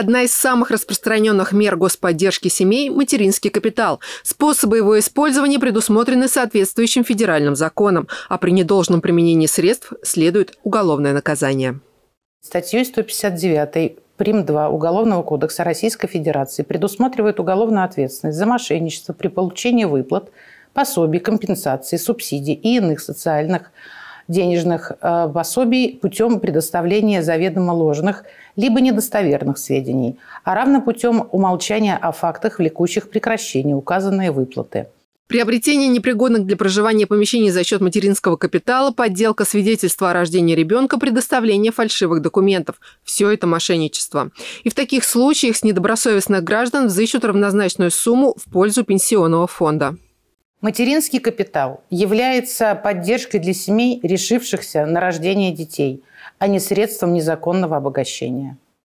Одна из самых распространенных мер господдержки семей – материнский капитал. Способы его использования предусмотрены соответствующим федеральным законом, а при недолжном применении средств следует уголовное наказание. Статьей 159 прим. 2 Уголовного кодекса Российской Федерации предусматривает уголовную ответственность за мошенничество при получении выплат, пособий, компенсаций, субсидий и иных социальных денежных э, пособий путем предоставления заведомо ложных либо недостоверных сведений, а равно путем умолчания о фактах, влекущих прекращение указанной выплаты. Приобретение непригодных для проживания помещений за счет материнского капитала, подделка свидетельства о рождении ребенка, предоставление фальшивых документов – все это мошенничество. И в таких случаях с недобросовестных граждан взыщут равнозначную сумму в пользу пенсионного фонда. Материнский капитал является поддержкой для семей, решившихся на рождение детей, а не средством незаконного обогащения.